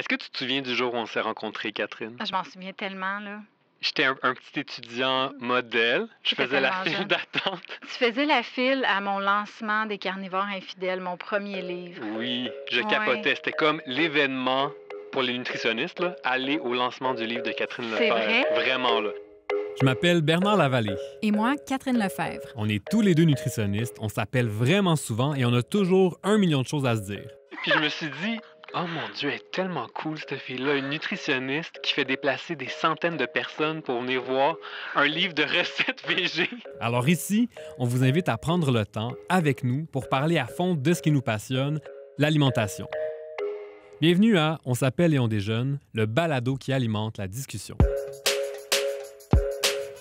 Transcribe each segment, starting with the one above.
Est-ce que tu te souviens du jour où on s'est rencontrés, Catherine? Ah, je m'en souviens tellement, là. J'étais un, petit étudiant modèle. Je faisais la file d'attente. Tu faisais la file à mon lancement des Carnivores infidèles, mon premier livre. Oui, je capotais. C'était comme l'événement pour les nutritionnistes, aller au lancement du livre de Catherine Lefebvre. Vrai? Vraiment, là. Je m'appelle Bernard Lavallée. Et moi, Catherine Lefebvre. On est tous les deux nutritionnistes, on s'appelle vraiment souvent et on a toujours un million de choses à se dire. Puis je me suis dit, Oh mon Dieu, elle est tellement cool, cette fille-là. Une nutritionniste qui fait déplacer des centaines de personnes pour venir voir un livre de recettes végé. Alors ici, on vous invite à prendre le temps avec nous pour parler à fond de ce qui nous passionne, l'alimentation. Bienvenue à On s'appelle et on déjeune, le balado qui alimente la discussion.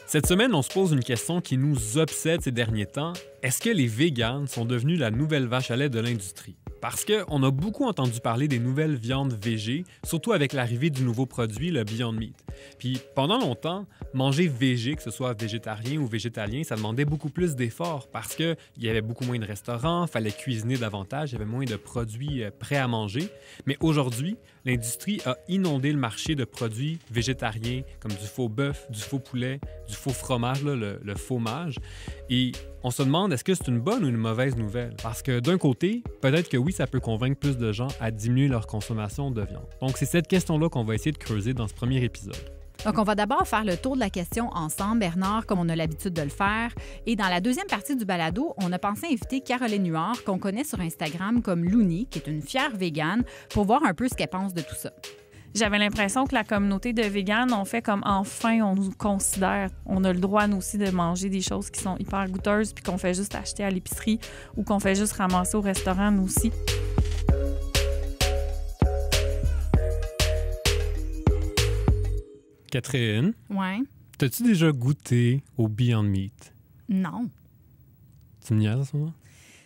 Cette semaine, on se pose une question qui nous obsède ces derniers temps est-ce que les véganes sont devenus la nouvelle vache à lait de l'industrie? Parce qu'on a beaucoup entendu parler des nouvelles viandes VG, surtout avec l'arrivée du nouveau produit, le Beyond Meat. Puis pendant longtemps, manger végé, que ce soit végétarien ou végétalien, ça demandait beaucoup plus d'efforts parce qu'il y avait beaucoup moins de restaurants, fallait cuisiner davantage, il y avait moins de produits euh, prêts à manger. Mais aujourd'hui, l'industrie a inondé le marché de produits végétariens comme du faux bœuf, du faux poulet, du faux fromage, le, fromage. Et on se demande est-ce que c'est une bonne ou une mauvaise nouvelle? Parce que d'un côté, peut-être que oui, ça peut convaincre plus de gens à diminuer leur consommation de viande. Donc c'est cette question-là qu'on va essayer de creuser dans ce premier épisode. Donc, on va d'abord faire le tour de la question ensemble, Bernard, comme on a l'habitude de le faire. Et dans la deuxième partie du balado, on a pensé inviter Caroline Huard, qu'on connaît sur Instagram comme Looney, qui est une fière végane, pour voir un peu ce qu'elle pense de tout ça j'avais l'impression que la communauté de véganes on fait comme enfin on nous considère. On a le droit nous aussi de manger des choses qui sont hyper goûteuses puis qu'on fait juste acheter à l'épicerie ou qu'on fait juste ramasser au restaurant nous aussi. Catherine? Ouais. T'as-tu déjà goûté au Beyond Meat? Non. Tu me niaises,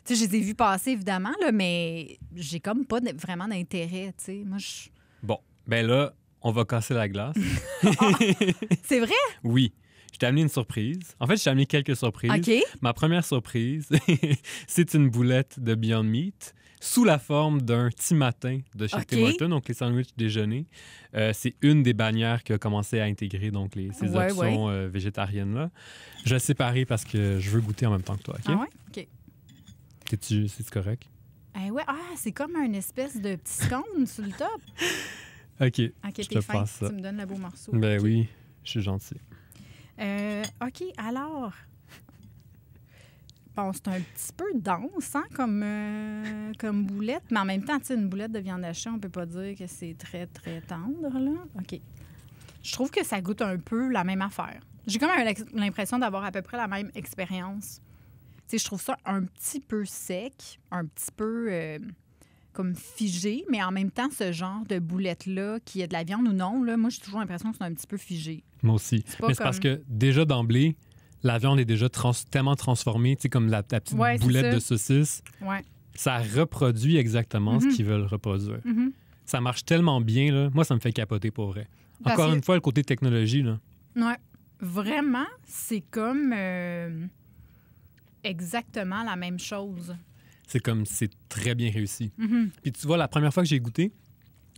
Tu sais, je les ai vus passer, évidemment, là, mais j'ai comme pas vraiment d'intérêt, tu sais. Moi, je... Bon, ben là, on va casser la glace. c'est vrai? Oui. Je t'ai amené une surprise. En fait, je t'ai amené quelques surprises. Ma première surprise, c'est une boulette de Beyond Meat sous la forme d'un petit matin de chez Tim donc les sandwichs déjeuner. Euh, c'est une des bannières qui a commencé à intégrer donc les, ces options euh, végétariennes-là. Je la parce que je veux goûter en même temps que toi. OK? Ah ouais? OK. C'est-tu correct? Ah ouais, ah, c'est comme une espèce de petit scone sur le top. OK. je te ça. Tu me donnes le beau morceau. Ben oui, je suis gentil. Euh, OK, alors. Bon, c'est un petit peu dense hein, comme, euh, comme boulette, mais en même temps, tu sais, une boulette de viande hachée, on peut pas dire que c'est très, très tendre, là. OK. Je trouve que ça goûte un peu la même affaire. J'ai quand même l'impression d'avoir à peu près la même expérience. Tu sais, je trouve ça un petit peu sec, un petit peu. Euh, comme figé, mais en même temps, ce genre de boulette-là, qui est de la viande ou non, là, moi, j'ai toujours l'impression que c'est un petit peu figé. Moi aussi. Mais c'est parce que déjà d'emblée, la viande est déjà tellement transformée, tu sais, comme la, petite boulette de saucisse. Ça reproduit exactement ce mhm. qu'ils veulent reproduire. Mhm. Ça marche tellement bien, là. Moi, ça me fait capoter pour vrai. Encore une fois, le côté technologie, là. Ouais. Vraiment, c'est comme euh, exactement la même chose c'est comme c'est très bien réussi. Mm-hmm. Puis tu vois, la première fois que j'ai goûté,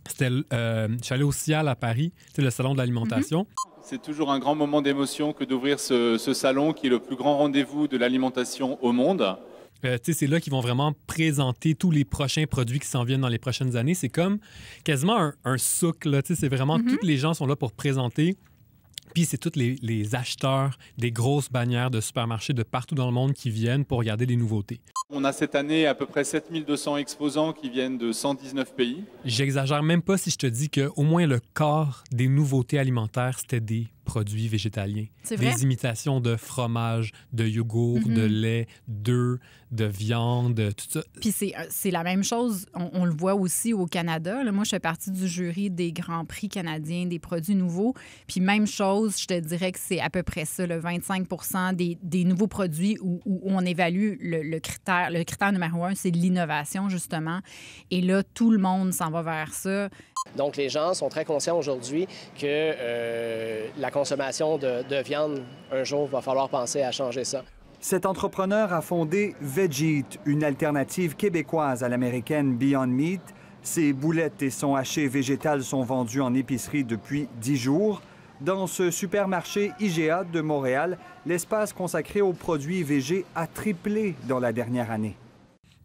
c'était, euh, je suis allé au CIAL à Paris, c'est le salon de l'alimentation. Mm-hmm. C'est toujours un grand moment d'émotion que d'ouvrir ce, salon qui est le plus grand rendez-vous de l'alimentation au monde. Euh, c'est là qu'ils vont vraiment présenter tous les prochains produits qui s'en viennent dans les prochaines années. C'est comme quasiment un, tu sais, C'est vraiment mm-hmm. toutes les gens sont là pour présenter puis c'est tous les, acheteurs des grosses bannières de supermarchés de partout dans le monde qui viennent pour regarder les nouveautés. On a cette année à peu près 7200 exposants qui viennent de 119 pays. J'exagère même pas si je te dis qu'au moins le quart des nouveautés alimentaires, c'était des produits végétaliens. Des imitations de fromage, de yogourt, de mm-hmm. lait, d'œufs, de viande, tout ça. Puis c'est euh, la même chose, on, le voit aussi au Canada. moi, je fais partie du jury des Grands Prix canadiens des produits nouveaux. Puis même chose, je te dirais que c'est à peu près ça, le 25 des, nouveaux produits où, on évalue le, critère. Le critère numéro un, c'est l'innovation, justement. Et là, tout le monde s'en va vers ça. Donc, les gens sont très conscients aujourd'hui que euh, la consommation de, viande, un jour, va falloir penser à changer ça. Cet entrepreneur a fondé Veggie, une alternative québécoise à l'américaine Beyond Meat. Ses boulettes et son haché végétal sont vendus en épicerie depuis dix jours. Dans ce supermarché IGA de Montréal, l'espace consacré aux produits végés a triplé dans la dernière année.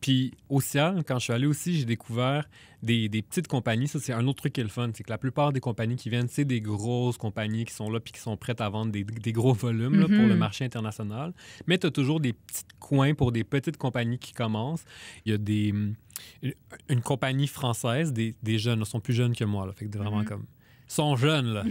Puis au ciel, quand je suis allé aussi, j'ai découvert des, petites compagnies. Ça, c'est un autre truc qui est le fun. C'est que la plupart des compagnies qui viennent, c'est des grosses compagnies qui sont là puis qui sont prêtes à vendre des, gros volumes pour le mhm. marché international. Mais tu as toujours des petits coins pour des petites compagnies qui commencent. Il y a des, une compagnie française, des, jeunes, sont plus jeunes que moi. Là, fait que vraiment mhm. comme. Ils sont jeunes, là.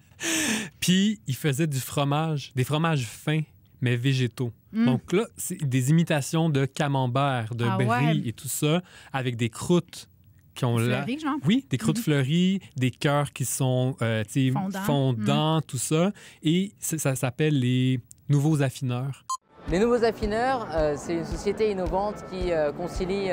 puis ils faisaient du fromage, des fromages fins mais végétaux. Mm. Donc là, c'est des imitations de camembert, de ah brie et tout ça, avec des croûtes qui ont là. Fleuries, Oui, des croûtes mm-hmm. fleuries, des cœurs qui sont euh, fondants, fondant, mm. tout ça. Et ça s'appelle les nouveaux affineurs. Les nouveaux affineurs, euh, c'est une société innovante qui euh, concilie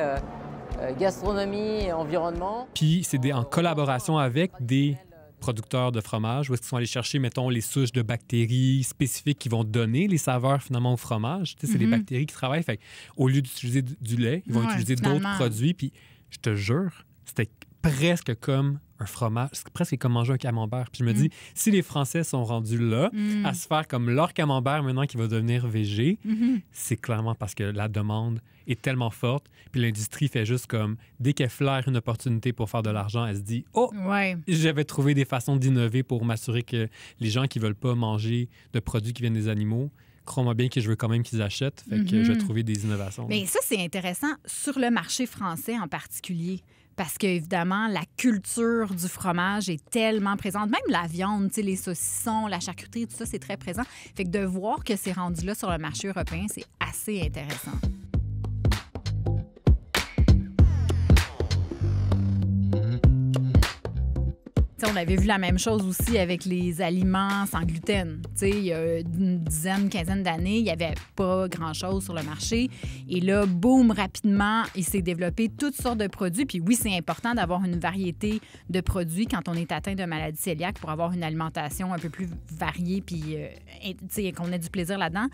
gastronomie et environnement. Puis c'est en collaboration avec des producteurs de fromage, où est-ce qu'ils sont allés chercher, mettons, les souches de bactéries spécifiques qui vont donner les saveurs finalement au fromage. c'est les mm-hmm. bactéries qui travaillent. Fait au lieu d'utiliser du lait, ils vont utiliser d'autres produits. Puis je te jure, c'était presque comme un fromage, c'est presque comme manger un camembert. Puis je me mm. dis, si les Français sont rendus là mm. à se faire comme leur camembert maintenant qui va devenir végé, mm-hmm. c'est clairement parce que la demande est tellement forte. Puis l'industrie fait juste comme, dès qu'elle flaire une opportunité pour faire de l'argent, elle se dit Oh, j'avais trouvé des façons d'innover pour m'assurer que les gens qui veulent pas manger de produits qui viennent des animaux, crois-moi bien que je veux quand même qu'ils achètent. Fait que je vais mhm. des innovations. Mais ça, c'est intéressant sur le marché français en particulier parce qu'évidemment, la culture du fromage est tellement présente. Même la viande, les saucissons, la charcuterie, tout ça, c'est très présent. Fait que de voir que c'est rendu là sur le marché européen, c'est assez intéressant. on avait vu la même chose aussi avec les aliments sans gluten. il y a une dizaine, quinzaine d'années, il n'y avait pas grand-chose sur le marché. Et là, boum, rapidement, il s'est développé toutes sortes de produits. Puis oui, c'est important d'avoir une variété de produits quand on est atteint de maladie cœliaque pour avoir une alimentation un peu plus variée, puis euh, qu'on ait du plaisir là-dedans.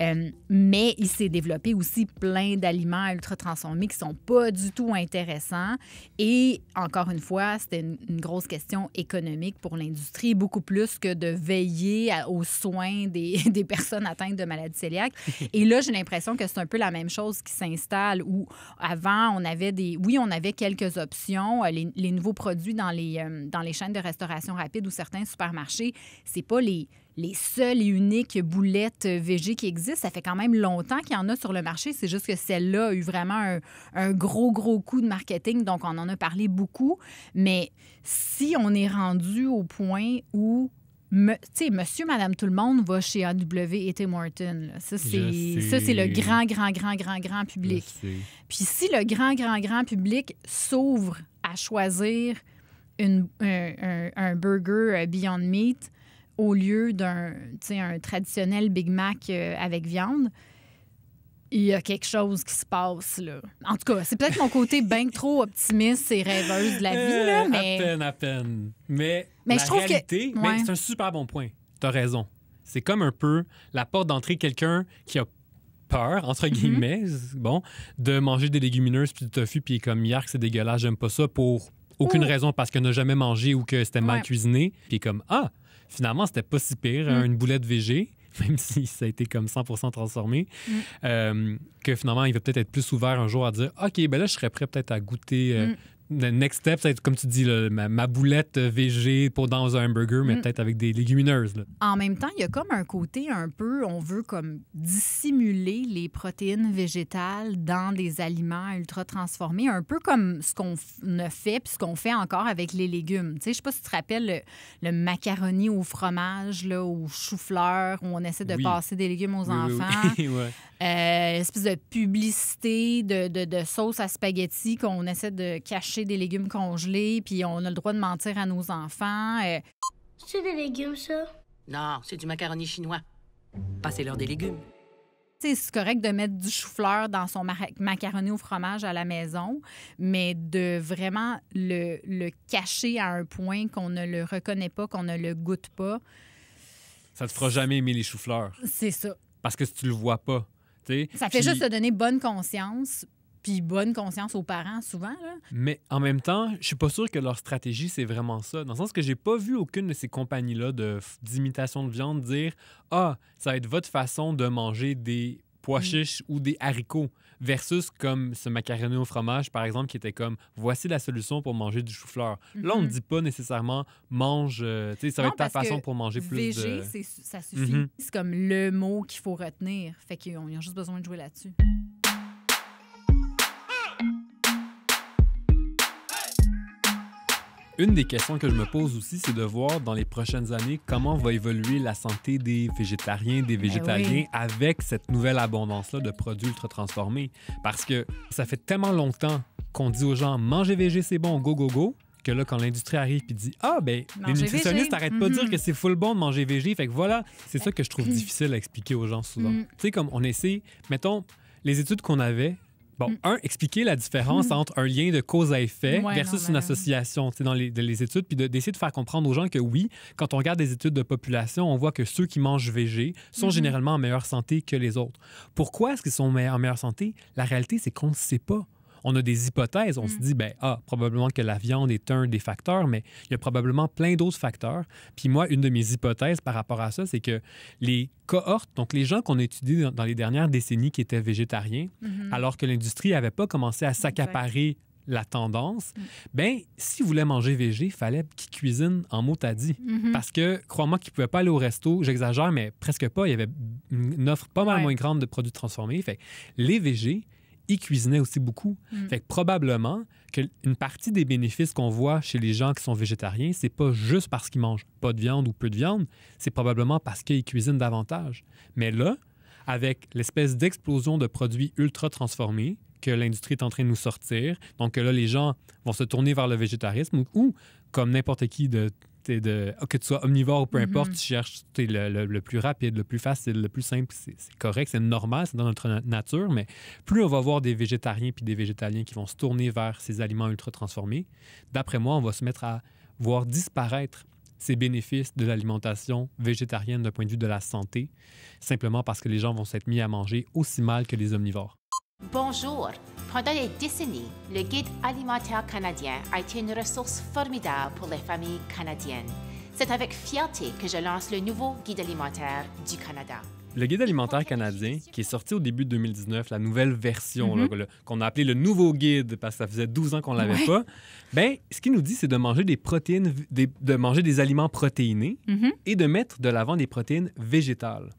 Euh, mais il s'est développé aussi plein d'aliments ultra-transformés qui sont pas du tout intéressants. Et encore une fois, c'était une grosse question économique pour l'industrie, beaucoup plus que de veiller aux soins des, personnes atteintes de maladies cœliaques. Et là, j'ai l'impression que c'est un peu la même chose qui s'installe où avant, on avait des. Oui, on avait quelques options. Euh, les, les nouveaux produits dans les, euh, dans les chaînes de restauration rapide ou certains supermarchés, c'est pas les les seules et uniques boulettes VG qui existent. Ça fait quand même longtemps qu'il y en a sur le marché. C'est juste que celle-là a eu vraiment un, gros, gros coup de marketing. Donc, on en a parlé beaucoup. Mais si on est rendu au point où tu sais, monsieur, madame, tout le monde va chez AW et Tim Horton. Ça, c'est le grand, grand, grand, grand, grand public. Puis si le grand, grand, grand public s'ouvre à choisir un, un burger euh, Beyond Meat au lieu d'un traditionnel Big Mac euh, avec viande, il y a quelque chose qui se passe là. En tout cas, c'est peut-être mon côté bien trop optimiste et rêveuse de la vie euh, mais à peine à peine. Mais, mais je trouve réalité, que... c'est un super bon point. T'as raison. C'est comme un peu la porte d'entrée de quelqu'un qui a peur entre mm-hmm. guillemets, bon, de manger des légumineuses puis du tofu puis comme hier c'est dégueulasse, j'aime pas ça pour aucune raison parce qu'il n'a jamais mangé ou que c'était mal cuisiné, puis comme ah finalement, c'était pas si pire, hein, mm. une boulette VG même si ça a été comme 100% transformé, mm. euh, que finalement, il va peut-être être plus ouvert un jour à dire, OK, ben là, je serais prêt peut-être à goûter euh, mm le next step, c'est comme tu dis, ma, boulette VG pour dans un burger, mais mm. peut-être avec des légumineuses. En même temps, il y a comme un côté un peu, on veut comme dissimuler les protéines végétales dans des aliments ultra transformés, un peu comme ce qu'on a fait puis ce qu'on fait encore avec les légumes. Tu sais, je sais pas si tu te rappelles le, macaroni au fromage, là, au chou-fleur, où on essaie de passer des légumes aux enfants. Oui, euh, espèce de publicité de, sauce à spaghetti qu'on essaie de cacher des légumes congelés, puis on a le droit de mentir à nos enfants. Euh. C'est des légumes, ça? Non, c'est du macaroni chinois. Passez leur des légumes. C'est correct de mettre du chou-fleur dans son macaroni au fromage à la maison, mais de vraiment le, cacher à un point qu'on ne le reconnaît pas, qu'on ne le goûte pas. Ça te fera jamais aimer les chou fleurs C'est ça. Parce que si tu le vois pas. sais. ça fait juste te donner bonne conscience, puis bonne conscience aux parents souvent. Là. Mais en même temps, je suis pas sûr que leur stratégie, c'est vraiment ça. Dans le sens que j'ai pas vu aucune de ces compagnies-là d'imitation de, viande dire Ah, ça va être votre façon de manger des pois mm. chiches ou des haricots, versus comme ce macaroni au fromage, par exemple, qui était comme voici la solution pour manger du chou-fleur. Mm-hmm. Là, on ne dit pas nécessairement mange, euh, tu sais, ça va être ta façon pour manger plus végé, ça suffit. Mm-hmm. C'est comme le mot qu'il faut retenir. Fait qu'ils ont juste besoin de jouer là-dessus. Une des questions que je me pose aussi, c'est de voir dans les prochaines années comment va évoluer la santé des végétariens, des ben végétariens avec cette nouvelle abondance-là de produits ultra transformés. Parce que ça fait tellement longtemps qu'on dit aux gens manger végé, c'est bon, go, go, go que là, quand l'industrie arrive et dit Ah, ben, les nutritionnistes n'arrêtent pas de dire mm-hmm. que c'est full bon de manger végé. Fait que voilà, c'est ça ben, que je trouve mm. difficile à expliquer aux gens souvent. Mm. Tu sais, comme on essaie, mettons, les études qu'on avait Bon, hmm. un, expliquer la différence hmm. entre un lien de cause à effet versus une association dans les, études, puis d'essayer de, faire comprendre aux gens que oui, quand on regarde des études de population, on voit que ceux qui mangent VG sont hmm. généralement en meilleure santé que les autres. Pourquoi est-ce qu'ils sont en meilleure santé? La réalité, c'est qu'on ne sait pas on a des hypothèses. On se mm. dit, ben ah, probablement que la viande est un des facteurs, mais il y a probablement plein d'autres facteurs. Puis moi, une de mes hypothèses par rapport à ça, c'est que les cohortes, donc les gens qu'on a étudiés dans, les dernières décennies qui étaient végétariens, mm-hmm. alors que l'industrie n'avait pas commencé à s'accaparer la tendance, bien, mm. ben s'ils voulaient manger végé, il fallait qu'ils cuisinent en mot à dit. Parce que, crois-moi qu'ils ne pouvaient pas aller au resto, j'exagère, mais presque pas. Il y avait une offre pas mal moins grande de produits transformés. Fait les végés, ils cuisinaient aussi beaucoup. Mm. Fait que probablement qu'une partie des bénéfices qu'on voit chez les gens qui sont végétariens, c'est pas juste parce qu'ils mangent pas de viande ou peu de viande, c'est probablement parce qu'ils cuisinent davantage. Mais là, avec l'espèce d'explosion de produits ultra transformés que l'industrie est en train de nous sortir, donc là, les gens vont se tourner vers le végétarisme ou comme n'importe qui de que tu sois omnivore ou peu mm-hmm. importe, tu cherches le, plus rapide, le plus facile, le plus simple. C'est correct, c'est normal, c'est dans notre nature, mais plus on va voir des végétariens puis des végétaliens qui vont se tourner vers ces aliments ultra transformés, d'après moi, on va se mettre à voir disparaître ces bénéfices de l'alimentation végétarienne d'un point de vue de la santé, simplement parce que les gens vont s'être mis à manger aussi mal que les omnivores. Bonjour. Pendant des décennies, le guide alimentaire canadien a été une ressource formidable pour les familles canadiennes. C'est avec fierté que je lance le nouveau guide alimentaire du Canada. Le guide alimentaire canadien, qui est sorti au début 2019, la nouvelle version mhm. qu'on a appelée le nouveau guide parce que ça faisait 12 ans qu'on l'avait pas, ben ce qu'il nous dit, c'est de manger des protéines, de manger des aliments protéinés mhm. et de mettre de l'avant des protéines végétales.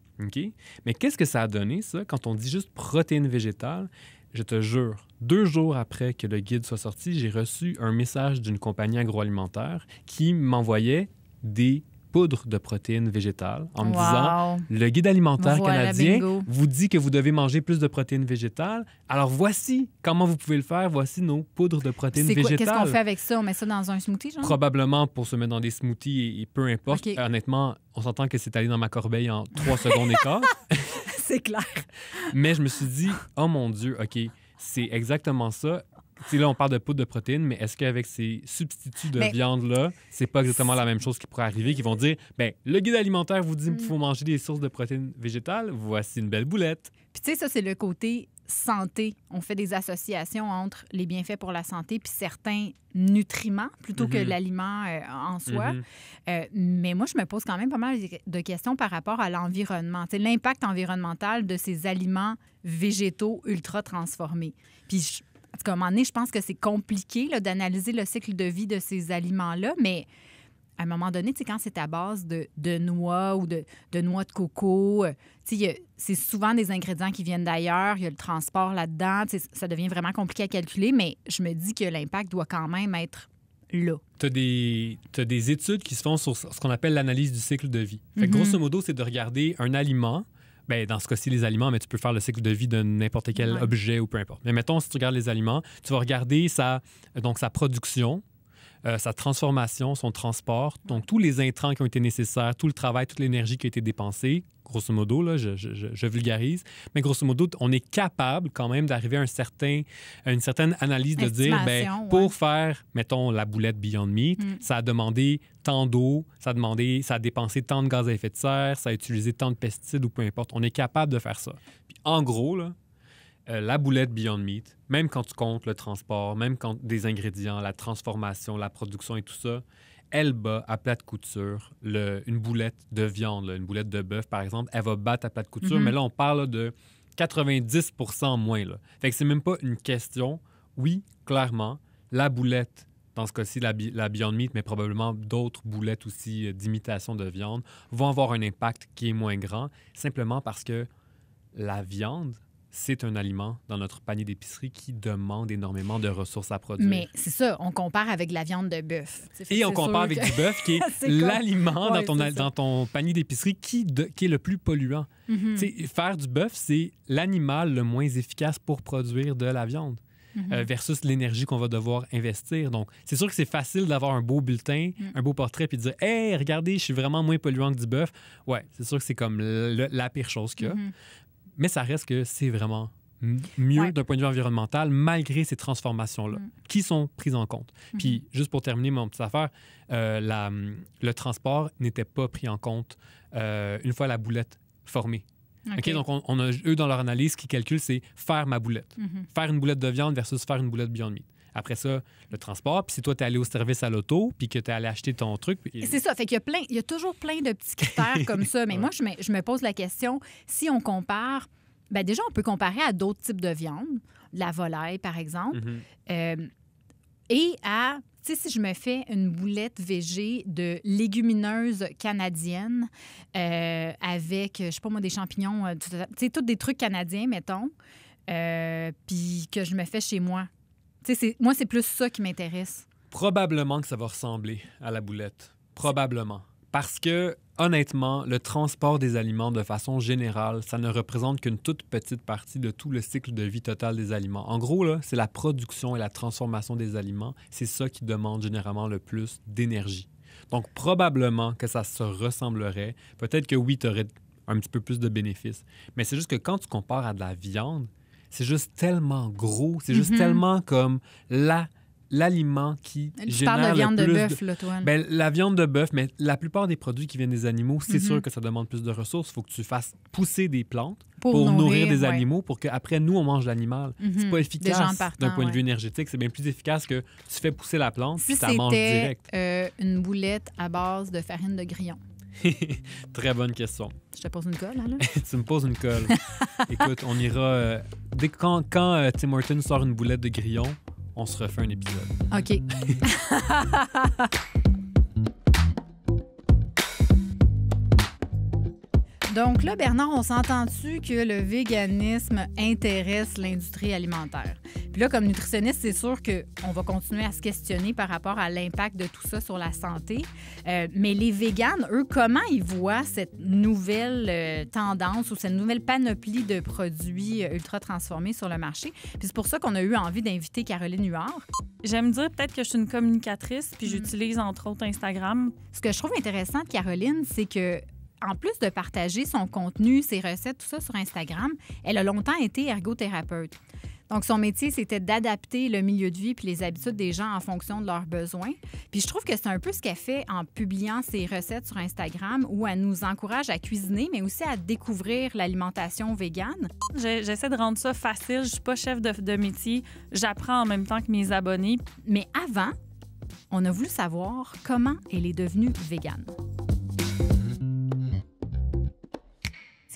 Mais qu'est-ce que ça a donné, ça, quand on dit juste protéines végétales? Je te jure, deux jours après que le guide soit sorti, j'ai reçu un message d'une compagnie agroalimentaire qui m'envoyait des poudre de protéines végétales en me disant le guide alimentaire canadien vous dit que vous devez manger plus de protéines végétales. Alors voici comment vous pouvez le faire. Voici nos poudres de protéines végétales. Qu'est-ce qu'on fait avec ça On met ça dans un smoothie Probablement pour se mettre dans des smoothies et, peu importe. Honnêtement, on s'entend que c'est allé dans ma corbeille en trois secondes et quart. c'est clair. Mais je me suis dit oh mon dieu, OK, c'est exactement ça sais, là, on parle de poudre de protéines, mais est-ce qu'avec ces substituts de viande-là, c'est pas exactement la même chose qui pourrait arriver, qui vont dire, ben le guide alimentaire vous dit qu'il faut mm. manger des sources de protéines végétales, voici une belle boulette. Puis tu sais, ça, c'est le côté santé. On fait des associations entre les bienfaits pour la santé puis certains nutriments plutôt que mm-hmm. l'aliment euh, en soi. Mm-hmm. Euh, mais moi, je me pose quand même pas mal de questions par rapport à l'environnement, l'impact environnemental de ces aliments végétaux ultra transformés. Puis je en à un moment donné, je pense que c'est compliqué d'analyser le cycle de vie de ces aliments-là, mais à un moment donné, quand c'est à base de, noix ou de, noix de coco, euh, c'est souvent des ingrédients qui viennent d'ailleurs, il y a le transport là-dedans, ça devient vraiment compliqué à calculer, mais je me dis que l'impact doit quand même être là. Tu as, des études qui se font sur ce qu'on appelle l'analyse du cycle de vie. Fait que, mhm. Grosso modo, c'est de regarder un aliment, ben, dans ce cas-ci, les aliments, mais tu peux faire le cycle de vie de n'importe quel objet ou peu importe. Mais mettons, si tu regardes les aliments, tu vas regarder ça donc, sa production, euh, sa transformation, son transport, donc tous les intrants qui ont été nécessaires, tout le travail, toute l'énergie qui a été dépensée, grosso modo, là, je, vulgarise, mais grosso modo, on est capable quand même d'arriver à une certaine analyse de dire, ben, pour faire, mettons, la boulette Beyond Meat, mm. ça a demandé tant d'eau, ça a demandé, ça a dépensé tant de gaz à effet de serre, ça a utilisé tant de pesticides ou peu importe. On est capable de faire ça. en gros, là, euh, la boulette Beyond Meat, même quand tu comptes le transport, même quand des ingrédients, la transformation, la production et tout ça, elle bat à plat de couture une boulette de viande, une boulette de bœuf, par exemple, elle va battre à plat de couture, mhm. mais là, on parle de 90 moins. Là. Fait que c'est même pas une question. Oui, clairement, la boulette, dans ce cas-ci, la, Beyond Meat, mais probablement d'autres boulettes aussi euh, d'imitation de viande, vont avoir un impact qui est moins grand, simplement parce que la viande c'est un aliment dans notre panier d'épicerie qui demande énormément de ressources à produire. Mais c'est ça, on compare avec la viande de bœuf. Et on compare avec du bœuf qui est, l'aliment dans, ton, panier d'épicerie qui, est le plus polluant. Mhm. Faire du bœuf, c'est l'animal le moins efficace pour produire de la viande. Mhm. Euh, versus l'énergie qu'on va devoir investir. Donc, c'est sûr que c'est facile d'avoir un beau bulletin, mm. un beau portrait, puis de dire Hey, regardez, je suis vraiment moins polluant que du bœuf. Ouais, c'est sûr que c'est comme la pire chose qu'il y a. Mhm mais ça reste que c'est vraiment mieux d'un point de vue environnemental, malgré ces transformations-là, mm. qui sont prises en compte. Mm-hmm. Puis, juste pour terminer mon petite affaire, euh, le transport n'était pas pris en compte euh, une fois la boulette formée. OK, donc on, a, eux, dans leur analyse, qui qu'ils calculent, c'est faire ma boulette. Mm-hmm. Faire une boulette de viande versus faire une boulette Beyond Meat. Après ça, le transport. Puis si toi, tu es allé au service à l'auto, puis que tu es allé acheter ton truc. C'est ça. Fait qu'il y a plein, il y a toujours plein de petits critères comme ça. Mais moi, je me, pose la question, si on compare, Bien, déjà, on peut comparer à d'autres types de viande, la volaille, par exemple, mhm. euh, et à tu sais, si je me fais une boulette végé de légumineuse canadienne euh, avec, je sais pas moi, des champignons, euh, tu sais, tous des trucs canadiens, mettons, puis que je me fais chez moi, moi, c'est plus ça qui m'intéresse. Probablement que ça va ressembler à la boulette. Probablement. Parce que, honnêtement, le transport des aliments, de façon générale, ça ne représente qu'une toute petite partie de tout le cycle de vie total des aliments. En gros, c'est la production et la transformation des aliments. C'est ça qui demande généralement le plus d'énergie. Donc, probablement que ça se ressemblerait. Peut-être que oui, tu aurais un petit peu plus de bénéfices. Mais c'est juste que quand tu compares à de la viande, c'est juste tellement gros, c'est juste mhm. tellement comme l'aliment qui tu génère de viande de bœuf, toi, ben, la viande de bœuf, mais la plupart des produits qui viennent des animaux, c'est mhm. sûr que ça demande plus de ressources. Il faut que tu fasses pousser des plantes pour, nourrir, des animaux, pour qu'après, nous, on mange l'animal. C'est mhm. pas efficace d'un point de vue énergétique. C'est bien plus efficace que tu fais pousser la plante, si tu la manges direct. Euh, une boulette à base de farine de grillon. Très bonne question. Je te pose une colle, hein, là? tu me poses une colle. Écoute, on ira. Euh, dès que, quand, euh, Tim Horton sort une boulette de grillon, on se refait un épisode. OK. Donc là, Bernard, on s'entend-tu que le véganisme intéresse l'industrie alimentaire? Puis là, comme nutritionniste, c'est sûr qu'on va continuer à se questionner par rapport à l'impact de tout ça sur la santé. Euh, mais les véganes, eux, comment ils voient cette nouvelle euh, tendance ou cette nouvelle panoplie de produits euh, ultra transformés sur le marché? Puis c'est pour ça qu'on a eu envie d'inviter Caroline Huard. J'aime dire peut-être que je suis une communicatrice, puis mm. j'utilise entre autres Instagram. Ce que je trouve intéressant de Caroline, c'est que en plus de partager son contenu, ses recettes, tout ça sur Instagram, elle a longtemps été ergothérapeute. Donc, son métier, c'était d'adapter le milieu de vie puis les habitudes des gens en fonction de leurs besoins. Puis je trouve que c'est un peu ce qu'elle fait en publiant ses recettes sur Instagram où elle nous encourage à cuisiner, mais aussi à découvrir l'alimentation végane. J'essaie de rendre ça facile. Je suis pas chef de, métier. J'apprends en même temps que mes abonnés. Mais avant, on a voulu savoir comment elle est devenue végane.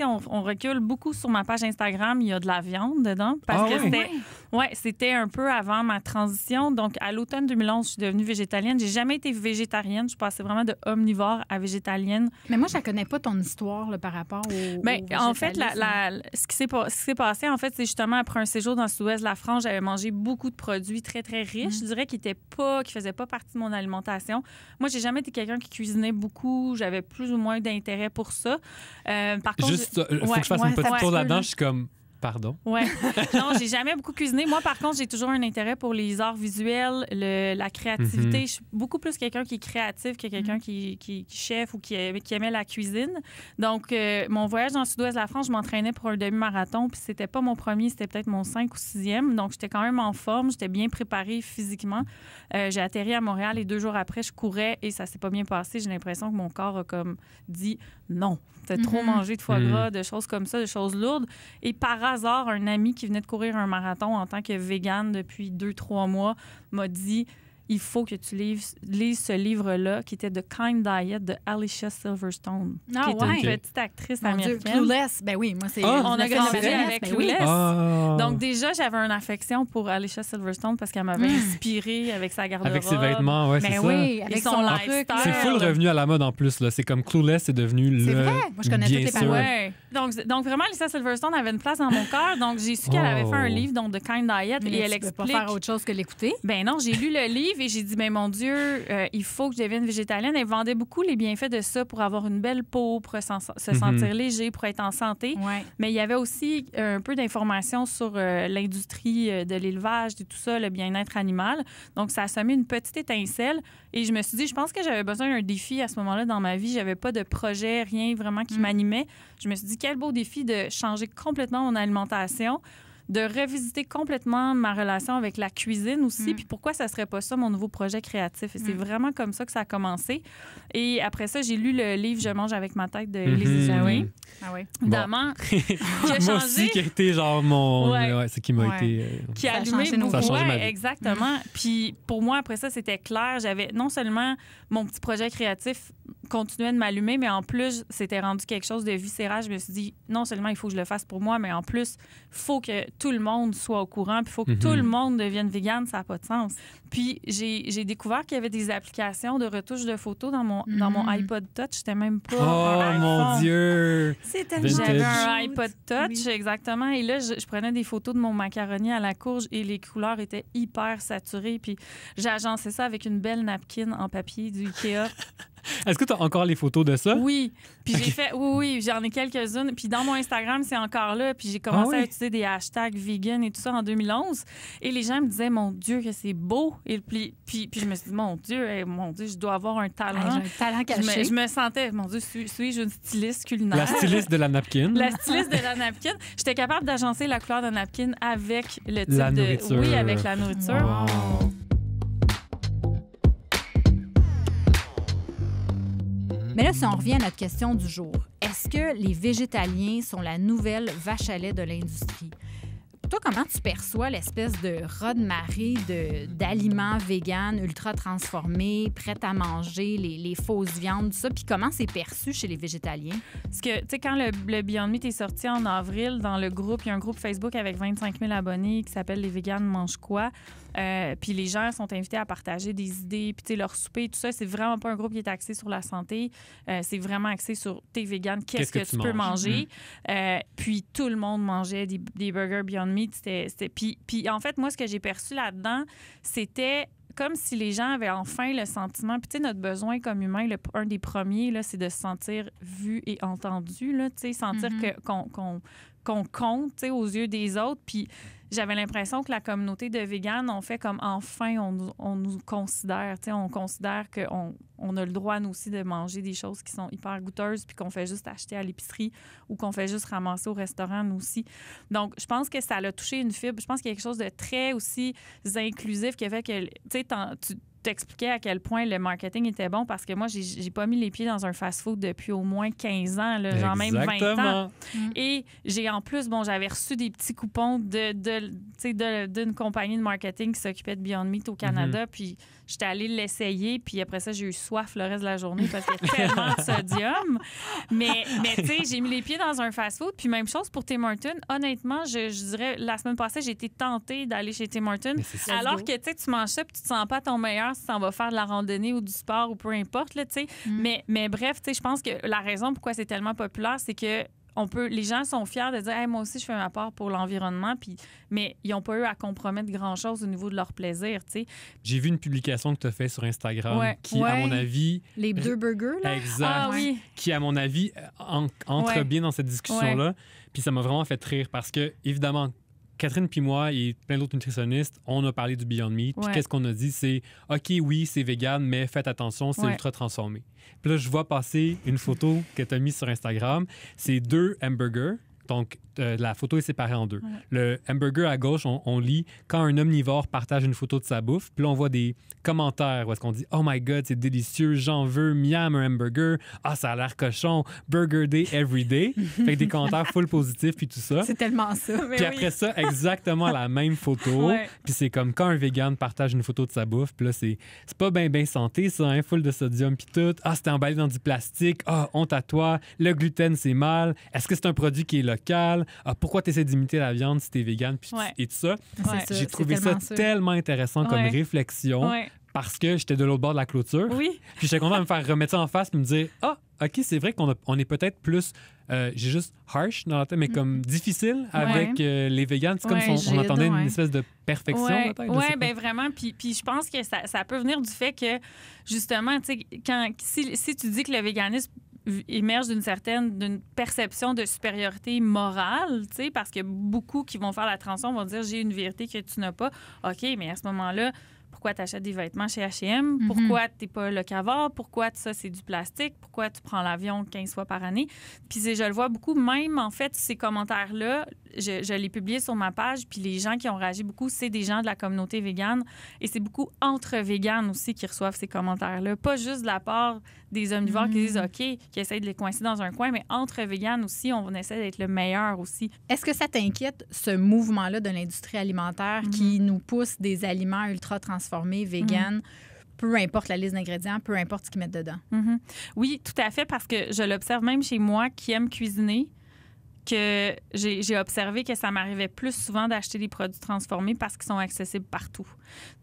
on, on, recule beaucoup sur ma page Instagram, il y a de la viande dedans. Parce ah que oui. c'était un peu avant ma transition. Donc, à l'automne 2011, je suis devenue végétalienne. J'ai jamais été végétarienne. Je passais vraiment de omnivore à végétalienne. Mais moi, je ne connais pas ton histoire par rapport au. Ben, en fait, ce qui s'est passé, en fait, c'est justement après un séjour dans le sud-ouest de la France, j'avais mangé beaucoup de produits très, très riches. Mm. Je dirais qui ne pas, qui faisaient pas partie de mon alimentation. Moi, j'ai jamais été quelqu'un qui cuisinait beaucoup. J'avais plus ou moins d'intérêt pour ça. Euh, par contre, il euh, Faut que je fasse un une petite là-dedans. Je suis comme. Pardon. Ouais. non, j'ai jamais beaucoup cuisiné. Moi, par contre, j'ai toujours un intérêt pour les arts visuels, la créativité. Mhm. Je suis beaucoup plus quelqu'un qui est créatif que quelqu'un mhm. qui, qui, qui, chef ou qui, qui, aimait la cuisine. Donc, euh, mon voyage dans le sud-ouest de la France, je m'entraînais pour un demi-marathon, puis c'était pas mon premier, c'était peut-être mon cinq ou sixième. Donc, j'étais quand même en forme, j'étais bien préparée physiquement. Euh, j'ai atterri à Montréal et deux jours après, je courais et ça s'est pas bien passé. J'ai l'impression que mon corps a comme dit non, trop mm-hmm. mangé de foie mm-hmm. gras, de choses comme ça, de choses lourdes. Et par hasard, un ami qui venait de courir un marathon en tant que vegan depuis deux, trois mois m'a dit il faut que tu lises, ce livre-là qui était The Kind Diet de Alicia Silverstone, ah, qui est une petite actrice Mon Dieu, Clueless. Ben oui, moi c'est. Ah, on a grandi avec ben Clueless. Ah. Donc déjà j'avais une affection pour Alicia Silverstone parce qu'elle m'avait mm. inspirée avec sa garde-robe. Avec ses vêtements, ouais, ben ça. c'est oui, Avec son, lifestyle. C'est full revenu à la mode en plus là. C'est comme Clueless est devenu le. C'est vrai. Moi je connais toutes les paroles. Donc, vraiment, Lisa Silverstone avait une place dans mon cœur. Donc, j'ai su qu'elle avait fait un oh. livre, donc The Kind Diet, et elle tu Peux pas faire autre chose que l'écouter. Ben non, j'ai lu le livre et j'ai dit, ben mon Dieu, euh, il faut que je devienne végétalienne. Elle vendait beaucoup les bienfaits de ça pour avoir une belle peau, pour se, mhm. sentir léger, pour être en santé. Mais il y avait aussi euh, un peu d'informations sur euh, l'industrie de l'élevage, et tout ça, le bien-être animal. Donc, ça a semé une petite étincelle. Et je me suis dit, je pense que j'avais besoin d'un défi à ce moment-là dans ma vie. J'avais pas de projet, rien vraiment qui mm. m'animait. Je me suis dit, quel beau défi de changer complètement mon alimentation de revisiter complètement ma relation avec la cuisine aussi. Mm. Puis pourquoi ça serait pas ça mon nouveau projet créatif? Et c'est mm. vraiment comme ça que ça a commencé. Et après ça, j'ai lu le livre Je mange avec ma tête de mm Ah oui. Évidemment. Moi aussi, qui a été genre mon. Ouais. c'est qui m'a été. Euh, qui a, allumé nos ça Exactement. Puis pour moi, après ça, c'était clair. J'avais non seulement mon petit projet créatif continuait de m'allumer, mais en plus, c'était rendu quelque chose de viscéral. Je me suis dit, non seulement il faut que je le fasse pour moi, mais en plus, faut que tout le monde soit au courant, puis il faut que mhm. tout le monde devienne vegan, ça n'a pas de sens. Puis j'ai découvert qu'il y avait des applications de retouche de photos dans mon, dans mon mm. iPod Touch. J'étais même pas. Oh mon Dieu! C'est J'avais un iPod Touch, exactement. Et là, je, prenais des photos de mon macaroni à la courge et les couleurs étaient hyper saturées. Puis j'agençais ça avec une belle napkin en papier du IKEA. Est-ce que tu as encore les photos de ça? Oui. Puis j'ai fait, oui, oui, j'en ai quelques-unes. Puis dans mon Instagram, c'est encore là. Puis j'ai commencé ah à utiliser des hashtags vegan et tout ça en 2011. Et les gens me disaient, mon Dieu, que c'est beau. Et puis, puis, je me suis dit, mon Dieu, mon Dieu, je dois avoir un talent. un talent caché. Je me, sentais, mon Dieu, suis-je une styliste culinaire? La styliste de la napkin. la styliste de la napkin. J'étais capable d'agencer la couleur de napkin avec le type la de... Oui, avec la nourriture. Mais là, si on revient à notre question du jour, est-ce que les végétaliens sont la nouvelle vache à lait de l'industrie? Toi, comment tu perçois l'espèce de raz-de-marée d'aliments véganes ultra transformés, prêts à manger, les, les fausses viandes, tout ça? Puis comment c'est perçu chez les végétaliens? Parce que, tu sais, quand le, Beyond Meat est sorti en avril, dans le groupe, il y a un groupe Facebook avec 25 000 abonnés qui s'appelle Les véganes mangent quoi? Euh, puis les gens sont invités à partager des idées, puis tu sais, leur souper, tout ça. C'est vraiment pas un groupe qui est axé sur la santé. Euh, c'est vraiment axé sur t'es véganes qu'est-ce que, tu, peux manger? Mmh. Euh, puis tout le monde mangeait des, des burgers Beyond puis, en fait, moi, ce que j'ai perçu là-dedans, c'était comme si les gens avaient enfin le sentiment. Puis, tu sais, notre besoin comme humain, le, un des premiers, c'est de se sentir vu et entendu, là, tu sais, sentir mm-hmm. que, qu'on, qu'on compte aux yeux des autres. Puis j'avais l'impression que la communauté de véganes, on fait comme enfin, on, on nous considère. On considère qu'on on a le droit, nous aussi, de manger des choses qui sont hyper goûteuses, puis qu'on fait juste acheter à l'épicerie ou qu'on fait juste ramasser au restaurant, nous aussi. Donc, je pense que ça a touché une fibre. Je pense qu'il y a quelque chose de très aussi inclusif qui a fait que, tu sais, tu t'expliquais à quel point le marketing était bon parce que moi, j'ai pas mis les pieds dans un fast-food depuis au moins 15 ans, là, genre même 20 ans. Mm. Et j'ai en plus, bon, j'avais reçu des petits coupons de, de, d'une compagnie de marketing qui s'occupait de Beyond Meat au Canada. Mm-hmm. Puis j'étais allée l'essayer. Puis après ça, j'ai eu soif le reste de la journée parce qu'il y a tellement de sodium. Mais, mais tu sais, j'ai mis les pieds dans un fast-food. Puis même chose pour Tim Hortons. Honnêtement, je, je, dirais, la semaine passée, j'ai été tentée d'aller chez Tim Hortons. Alors que tu sais, tu manges ça puis tu te sens pas ton meilleur si ça va faire de la randonnée ou du sport ou peu importe, là, sais mm. mais, mais bref, je pense que la raison pourquoi c'est tellement populaire, c'est que on peut, les gens sont fiers de dire moi aussi je fais ma part pour l'environnement puis mais ils n'ont pas eu à compromettre grand chose au niveau de leur plaisir j'ai vu une publication que tu as fait sur Instagram ah qui à mon avis les deux burgers là exact qui à mon avis entre bien dans cette discussion là puis ça m'a vraiment fait rire parce que évidemment Catherine puis moi et plein d'autres nutritionnistes, on a parlé du Beyond Meat. Puis qu'est-ce qu'on a dit? C'est OK, oui, c'est vegan, mais faites attention, c'est ultra transformé. Puis là, je vois passer une photo que tu as mise sur Instagram. C'est deux hamburgers. Donc, euh, la photo est séparée en deux. Le hamburger à gauche, on, lit quand un omnivore partage une photo de sa bouffe, puis on voit des commentaires où est-ce qu'on dit Oh my God, c'est délicieux, j'en veux, miam un hamburger, ah, ça a l'air cochon, burger day every day. fait que des commentaires full positifs, puis tout ça. C'est tellement ça. puis après ça, exactement la même photo. Puis c'est comme quand un vegan partage une photo de sa bouffe, puis là, c'est pas bien, bien santé, ça, un hein, full de sodium, puis tout. Ah, c'était emballé dans du plastique, ah, honte à toi, le gluten, c'est mal, est-ce que c'est un produit qui est local? Ah, pourquoi tu essaies d'imiter la viande si tu es vegan et tout ça? J'ai trouvé ça tellement intéressant comme réflexion parce que j'étais de l'autre bord de la clôture. Oui. Puis j'étais content de me faire remettre ça en face et me dire Ah, OK, c'est vrai qu'on est peut-être plus. Euh, j'ai juste harsh dans la tête, mais mm. comme difficile avec euh, les vegans, C'est comme si on, attendait une espèce de perfection. Oui, ben vraiment. Puis, je pense que ça, peut venir du fait que, justement, quand, si, si tu dis que le véganisme émergent d'une certaine d'une perception de supériorité morale, tu parce que beaucoup qui vont faire la transition vont dire j'ai une vérité que tu n'as pas. OK, mais à ce moment-là, pourquoi tu achètes des vêtements chez H&M, pourquoi tu n'es pas locavore, pourquoi ça, c'est du plastique, pourquoi tu prends l'avion 15 fois par année. Puis je le vois beaucoup, même en fait, ces commentaires-là, je, je les publié sur ma page, puis les gens qui ont réagi beaucoup, c'est des gens de la communauté végane. Et c'est beaucoup entre véganes aussi qui reçoivent ces commentaires-là. Pas juste de la part des omnivores du qui mhm. disent OK, qui essayent de les coincer dans un coin, mais entre véganes aussi, on essaie d'être le meilleur aussi. Est-ce que ça t'inquiète, ce mouvement-là de l'industrie alimentaire qui mhm. nous pousse des aliments ultra transformés transformés, mhm. vegan. peu importe la liste d'ingrédients, peu importe ce qu'ils mettent dedans. Mhm. Oui, tout à fait, parce que je l'observe même chez moi qui aime cuisiner que j'ai observé que ça m'arrivait plus souvent d'acheter des produits transformés parce qu'ils sont accessibles partout.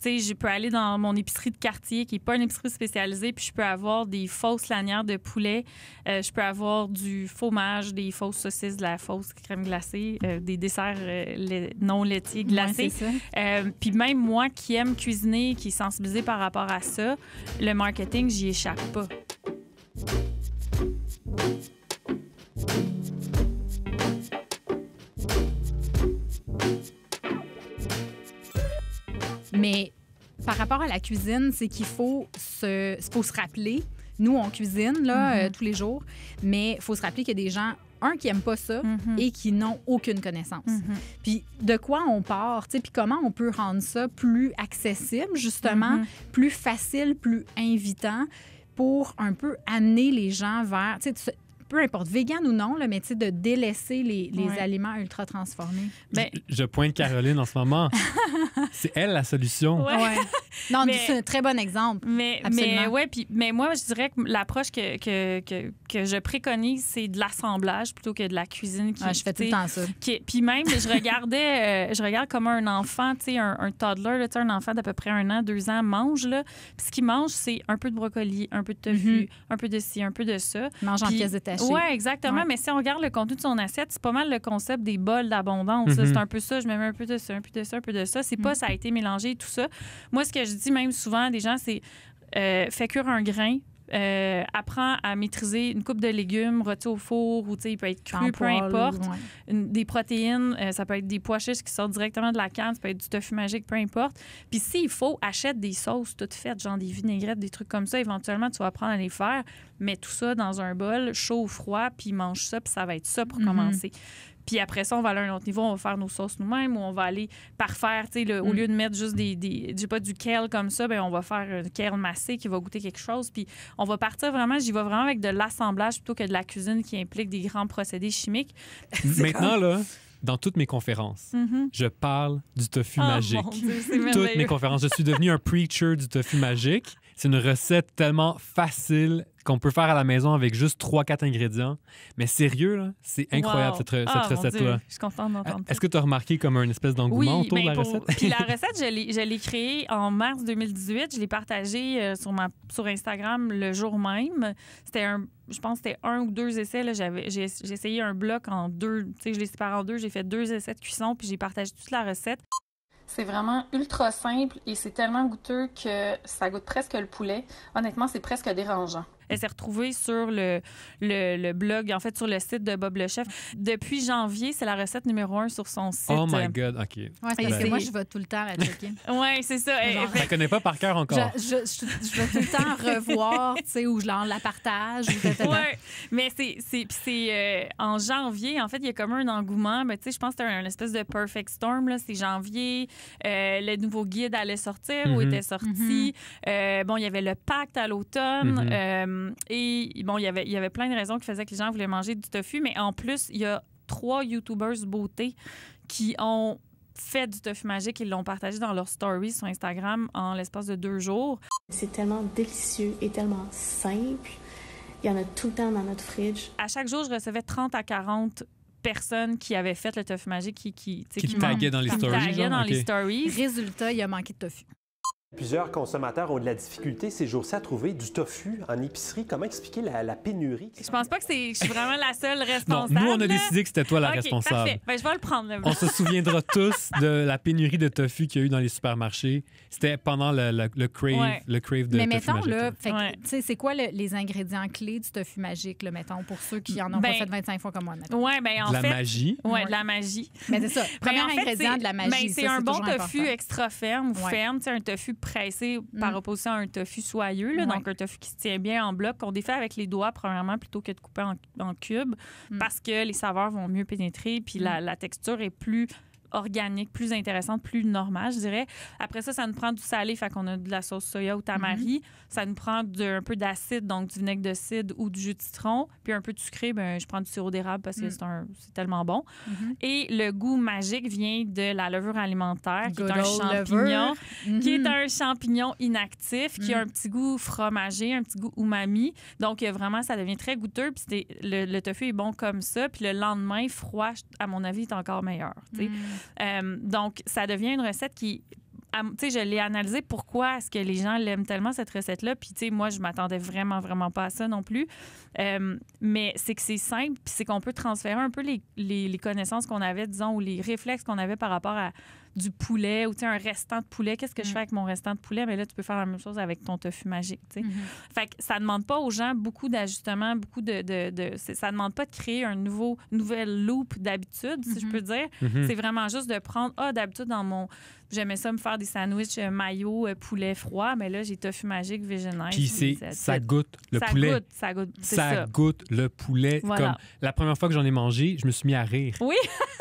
Tu sais, je peux aller dans mon épicerie de quartier qui n'est pas une épicerie spécialisée, puis je peux avoir des fausses lanières de poulet, euh, je peux avoir du fromage, des fausses saucisses, de la fausse crème glacée, euh, des desserts euh, non laitiers glacés. puis même moi qui aime cuisiner, qui est sensibilisée par rapport à ça, le marketing, j'y échappe pas. Mais par rapport à la cuisine, c'est qu'il faut se, faut se rappeler. Nous, on cuisine là, mhm. euh, tous les jours, mais il faut se rappeler qu'il y a des gens un qui aiment pas ça mhm. et qui n'ont aucune connaissance. Mhm. Puis de quoi on part, tu sais, puis comment on peut rendre ça plus accessible justement, plus facile, plus invitant pour un peu amener les gens vers, peu importe, vegan ou non, le mais de délaisser les, aliments ultra transformés. Ben je pointe Caroline en ce moment. c'est elle la solution. Ouais. Non, c'est un très bon exemple. Mais, mais, mais moi, je dirais que l'approche que, que, je préconise, c'est de l'assemblage plutôt que de la cuisine. Qui, je fais tout le temps ça. puis même, je regardais, euh, je regarde comment un enfant, tu sais, un, toddler, un enfant d'à peu près un an, deux ans, mange. Là, puis ce qu'il mange, c'est un peu de brocoli, un peu de tofu, mhm. un peu de ci, un peu de ça. Mange en pièces détachées. Oui, exactement. Mais si on regarde le contenu de son assiette, c'est pas mal le concept des bols d'abondance. Mm-hmm. C'est un peu ça. Je me mets un peu de ça, un peu de ça, un peu de ça. C'est pas mm. ça a été mélangé tout ça. Moi, ce que je dis même souvent à des gens, c'est euh, fais cuire un grain, euh, apprends à maîtriser une coupe de légumes rôti au four ou il peut être cru, peu importe. des protéines, euh, ça peut être des pois chiches qui sortent directement de la canne, ça peut être du tofu magique, peu importe. Puis s'il faut, achète des sauces toutes faites, genre des vinaigrettes, des trucs comme ça. Éventuellement, tu vas apprendre à les faire mets tout ça dans un bol, chaud ou froid, puis mange ça, puis ça va être ça pour mhm. commencer. Puis après ça, on va aller à un autre niveau, on va faire nos sauces nous-mêmes ou on va aller parfaire, tu sais, au mm. lieu de mettre juste des, des du pas du kale comme ça, ben on va faire un kale massé qui va goûter quelque chose. Puis on va partir vraiment, j'y vais vraiment avec de l'assemblage plutôt que de la cuisine qui implique des grands procédés chimiques. Maintenant, là, dans toutes mes conférences, mhm. je parle du tofu oh, magique. toutes mes conférences, je suis devenu un preacher du tofu magique. C'est une recette tellement facile, qu'on peut faire à la maison avec juste trois quatre ingrédients. Mais sérieux, c'est incroyable cette, ah, recette-là. Je suis contente euh, d'entendre. Est-ce que tu as remarqué comme un espèce d'engouement autour de ben, la recette? Puis la recette, je l'ai créée en mars 2018. Je l'ai partagée euh, sur, Instagram le jour même. C'était un je pense c'était un ou deux essais. J'ai essayé un bloc en deux. Tu sais, je l'ai séparé en deux. J'ai fait deux essais de cuisson, puis j'ai partagé toute la recette. C'est vraiment ultra simple et c'est tellement goûteux que ça goûte presque le poulet. Honnêtement, c'est presque dérangeant. Elle s'est retrouvée sur le, le, blog, en fait, sur le site de Bob le Chef. Depuis janvier, c'est la recette numéro un sur son site. Oh my God, OK. Ouais, que moi, je vais tout le temps à checker. oui, c'est ça. Genre... Je la connais pas par cœur encore. Je, je, je, vais tout le temps revoir, tu sais, ou je la partage. oui, mais c'est... c'est euh, en janvier, en fait, il y a comme un engouement. mais tu sais, je pense que c'était un espèce de perfect storm. C'est janvier. Euh, le nouveau guide allait sortir ou mm-hmm. était sorti. Mm-hmm. Euh, bon, il y avait le pacte à l'automne. Mm-hmm. Euh, et bon, y il y avait plein de raisons qui faisaient que les gens voulaient manger du tofu, mais en plus, il y a trois YouTubers beauté qui ont fait du tofu magique. et l'ont partagé dans leurs stories sur Instagram en l'espace de deux jours. C'est tellement délicieux et tellement simple. Il y en a tout le temps dans notre fridge. À chaque jour, je recevais 30 à 40 personnes qui avaient fait le tofu magique qui qui taguaient dans les stories. les stories. Résultat, il y a manqué de tofu. Plusieurs consommateurs ont de la difficulté ces jours-ci à trouver du tofu en épicerie. Comment expliquer la, pénurie? Je pense pas que je suis vraiment la seule responsable. nous, on a décidé que c'était toi la responsable. Ben, je vais le prendre. on se souviendra tous de la pénurie de tofu qu'il y a eu dans les supermarchés. C'était pendant le, crave, le de Mais mettons, là, c'est quoi les ingrédients clés du tofu magique, le mettons, pour ceux qui en ont pas ben, fait 25 fois comme moi, maintenant Ouais, ben, en la magie. Oui, ben, de la magie. Mais c'est ça. Premier de la magie. c'est un bon tofu extra ferme ou ferme, un tofu pressé par mm. opposition à un tofu soyeux. Donc, un tofu qui se tient bien en bloc, qu'on défait avec les doigts, premièrement, plutôt que de couper en, cubes, mm. parce que les saveurs vont mieux pénétrer, puis mm. la texture est plus organique, plus intéressante, plus normale, je dirais. Après ça, ça nous prend du salé, fait qu'on a de la sauce soya ou tamari. Mhm. Ça nous prend un peu d'acide, donc du vinaigre de cidre ou du jus de citron. Puis un peu de sucré, ben, je prends du sirop d'érable parce que mm. c'est tellement bon. Mhm. Et le goût magique vient de la levure alimentaire, qui est un champignon, qui est mhm. un champignon inactif, qui a un petit goût fromager, un petit goût umami. Donc vraiment, ça devient très goûteux. Puis le, le tofu est bon comme ça. Puis le lendemain, froid, à mon avis, est encore meilleur. Euh, donc, ça devient une recette qui tu sais, je l'ai analysé pourquoi est-ce que les gens l'aiment tellement cette recette-là. Puis, tu sais, moi, je m'attendais vraiment, vraiment pas à ça non plus. Euh, mais c'est que c'est simple, puis c'est qu'on peut transférer un peu les, les, les connaissances qu'on avait, disons, ou les réflexes qu'on avait par rapport à, du poulet ou un restant de poulet. Qu'est-ce que je mm. fais avec mon restant de poulet? Mais ben là, tu peux faire la même chose avec ton tofu magique. Ça ne mm-hmm. Fait que ça demande pas aux gens beaucoup d'ajustements, beaucoup de, de, de, Ça demande pas de créer un nouveau, nouvelle loop d'habitude, si je mm-hmm. peux dire. Mm-hmm. C'est vraiment juste de prendre, ah, d'habitude, dans mon. J'aimais ça me faire des sandwichs euh, maillot euh, poulet froid, mais là, j'ai tofu magique, végétal Puis c'est, ça goûte le poulet. ça goûte, ça, ça, goûte le poulet. la première fois que j'en ai mangé, je me suis mis à rire. Oui.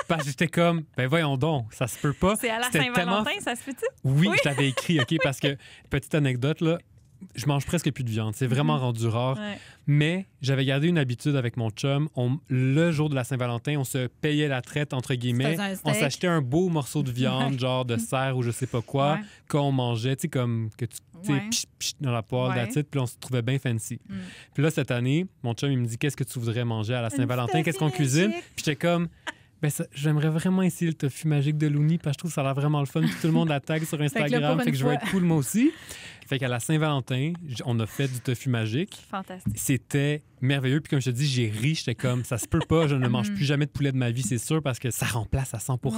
Parce que j'étais comme, ben voyons donc, ça se peut pas c'est à la Saint-Valentin, ça se fait-tu? Oui, je t'avais écrit, OK, parce que, petite anecdote, là, je mange presque plus de viande. C'est vraiment mhm. rendu rare. Mais j'avais gardé une habitude avec mon chum. On, le jour de la Saint-Valentin, on se payait la traite, entre guillemets. On s'achetait un beau morceau de viande, genre de cerf ou je sais pas quoi, qu'on mangeait, tu sais, comme que tu dans la poêle, puis on se trouvait bien fancy. Mm. Puis là, cette année, mon chum, il me dit Qu'est-ce que tu voudrais manger à la Saint-Valentin Qu'est-ce qu'on cuisine Puis j'étais comme. Ben, j'aimerais vraiment essayer le tofu magique de Looney parce que je trouve que ça a l'air vraiment le fun. tout le monde attaque sur Instagram. fait que, je veux être cool moi aussi. Fait qu'à la Saint-Valentin, on a fait du tofu magique. Fantastique. C'était merveilleux. Puis comme je te dis, j'ai ri. J'étais comme, ça se peut pas, je ne mange plus jamais de poulet de ma vie, c'est sûr, parce que ça remplace à 100 Mais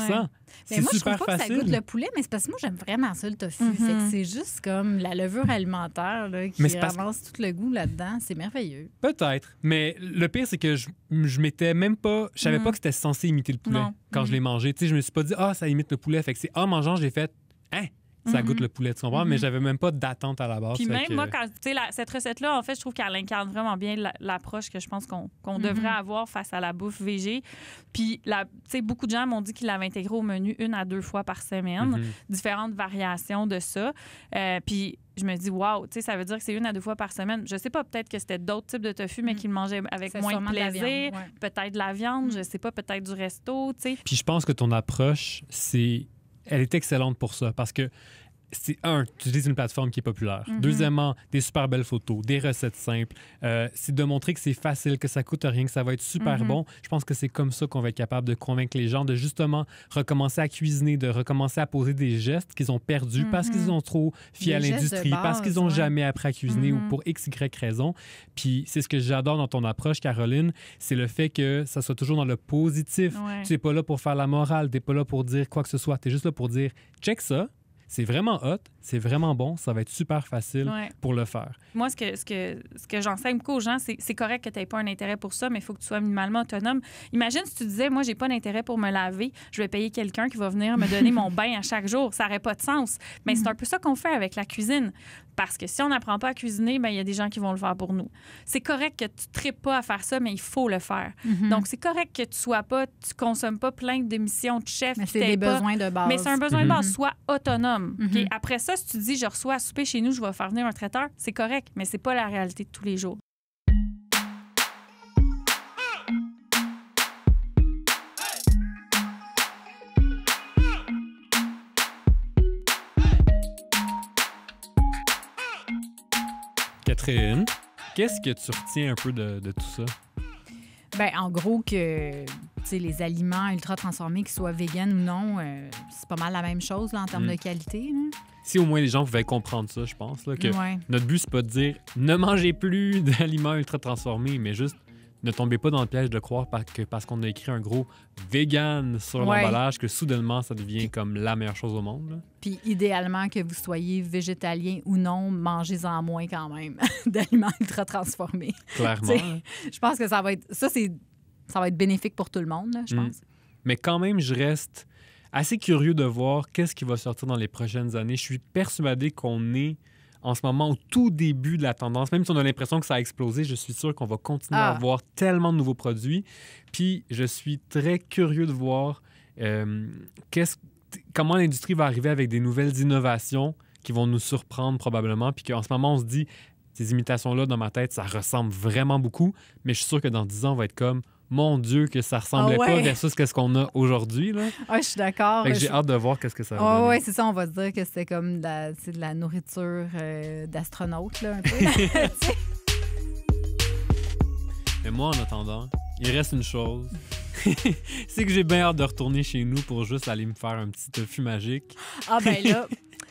C'est moi, je trouve pas que ça goûte le poulet, mais c'est parce que moi, j'aime vraiment ça, le tofu. que mhm. c'est juste comme la levure alimentaire qui tout le goût là-dedans. C'est merveilleux. Peut-être. Mais le pire, c'est que je, je m'étais même pas... Je savais mhm. pas que c'était censé imiter le poulet quand je mhm. l'ai mangé. Tu sais, je me suis pas dit, ah, ça imite le poulet. Fait que c'est en mangeant, j'ai fait... Hein, ça mm-hmm. goûte le poulet, de son bras, Mais mm-hmm. j'avais même pas d'attente à la base. Puis même moi, cette recette-là, en fait, je trouve qu'elle incarne vraiment bien l'approche que je pense qu'on mm-hmm. devrait avoir face à la bouffe végé. Puis, beaucoup de gens m'ont dit qu'ils l'avaient intégrée au menu une à deux fois par semaine, différentes variations de ça. Euh, puis je me dis, waouh, tu sais, ça veut dire que c'est une à deux fois par semaine. Je sais pas, peut-être que c'était d'autres types de tofu, mais mm. qu'ils mangeaient avec moins de plaisir. Peut-être la viande, mm. je sais pas, peut-être du resto, tu sais. Puis je pense que ton approche, c'est elle est excellente pour ça parce que c'est un, tu utilises une plateforme qui est populaire. Mhm. Deuxièmement, des super belles photos, des recettes simples. Euh, c'est de montrer que c'est facile, que ça coûte rien, que ça va être super mhm. bon. Je pense que c'est comme ça qu'on va être capable de convaincre les gens de justement recommencer à cuisiner, de recommencer à poser des gestes qu'ils ont perdus parce qu'ils mhm. ont trop fié à l'industrie, parce qu'ils n'ont jamais appris à cuisiner ou pour x, y raison. Puis c'est ce que j'adore dans ton approche, Caroline, c'est le fait que ça soit toujours dans le positif. Tu n'es pas là pour faire la morale, tu n'es pas là pour dire quoi que ce soit, tu es juste là pour dire check ça c'est vraiment hot c'est vraiment bon, ça va être super facile pour le faire. Moi, ce que, ce que, ce que j'enseigne beaucoup aux gens, c'est, c'est correct que tu n'aies pas un intérêt pour ça, mais il faut que tu sois minimalement autonome. Imagine si tu disais, moi, j'ai pas d'intérêt pour me laver, je vais payer quelqu'un qui va venir me donner mon bain à chaque jour. Ça n'aurait pas de sens. Mais c'est mm. un peu ça qu'on fait avec la cuisine. Parce que si on n'apprend pas à cuisiner, ben, il y a des gens qui vont le faire pour nous. C'est correct que tu ne pas à faire ça, mais il faut le faire. Mm-hmm. Donc, c'est correct que tu sois pas, tu consommes pas plein d'émissions de chef. Mais c'est des de base. Mais c'est un besoin de base. Mm-hmm. Sois autonome. Mm-hmm. Après ça, si tu dis je reçois à souper chez nous, je vais faire venir un traiteur, c'est correct, mais c'est pas la réalité de tous les jours. Catherine, qu'est-ce que tu retiens un peu de, de tout ça? Ben, en gros, que les aliments ultra transformés, qu'ils soient vegan ou non, euh, c'est pas mal la même chose en termes mm. de qualité. Si au moins les gens pouvaient comprendre ça, je pense, que notre but, c'est pas de dire ne mangez plus d'aliments ultra transformés, mais juste ne tombez pas dans le piège de croire que parce qu'on a écrit un gros vegan sur l'emballage que soudainement ça devient comme la meilleure chose au monde. Puis idéalement que vous soyez végétalien ou non, mangez-en moins quand même d'aliments ultra transformés. Clairement. je pense que ça va être ça c'est ça va être bénéfique pour tout le monde, je mm. pense. Mais quand même, je reste assez curieux de voir qu'est-ce qui va sortir dans les prochaines années. Je suis persuadé qu'on est en ce moment au tout début de la tendance. Même si on a l'impression que ça a explosé, je suis sûr qu'on va continuer à ah. avoir tellement de nouveaux produits. Puis je suis très curieux de voir euh, comment l'industrie va arriver avec des nouvelles innovations qui vont nous surprendre probablement. Puis qu'en ce moment, on se dit, ces imitations-là, dans ma tête, ça ressemble vraiment beaucoup. Mais je suis sûr que dans 10 ans, on va être comme, mon Dieu, que ça ressemblait ah pas à ce qu'on a aujourd'hui. Ah, je suis d'accord. J'ai hâte de voir qu'est-ce que ça va oh, c'est ça. On va dire que c'est comme de la, nourriture euh, d'astronaute, un peu. Mais moi, en attendant, il reste une chose. c'est que j'ai bien hâte de retourner chez nous pour juste aller me faire un petit tofu magique. ah ben là,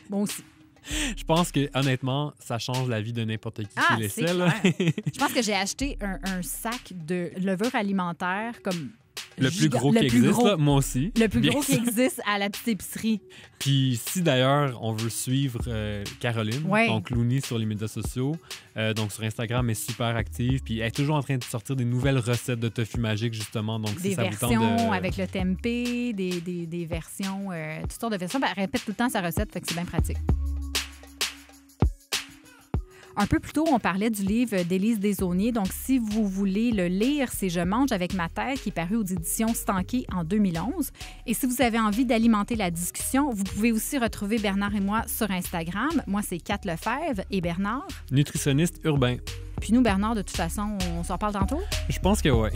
bon aussi. je pense que honnêtement, ça change la vie de n'importe qui ah, qui l'essaie. je pense que j'ai acheté un, sac de levure alimentaire comme le plus gros qui existe, moi aussi. Le plus gros qui existe à la petite épicerie. Puis si d'ailleurs on veut suivre euh, Caroline, donc Looney sur les médias sociaux, euh, donc sur Instagram, elle est super active. Puis elle est toujours en train de sortir des nouvelles recettes de tofu magique, justement. Donc, des versions avec le tempeh, des, versions, euh, toutes de versions. Ben, elle répète tout le temps sa recette, fait que c'est bien pratique. Un peu plus tôt, on parlait du livre d'Élise Desaulniers. Donc, si vous voulez le lire, c'est Je mange avec ma terre » qui est paru aux éditions Stanky en 2011. Et si vous avez envie d'alimenter la discussion, vous pouvez aussi retrouver Bernard et moi sur Instagram. Moi, c'est Kat Lefebvre et Bernard. Nutritionniste urbain. Puis nous, Bernard, de toute façon, on s'en parle tantôt? Je pense que oui.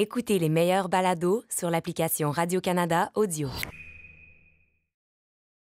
Écoutez les meilleurs balados sur l'application Radio-Canada Audio.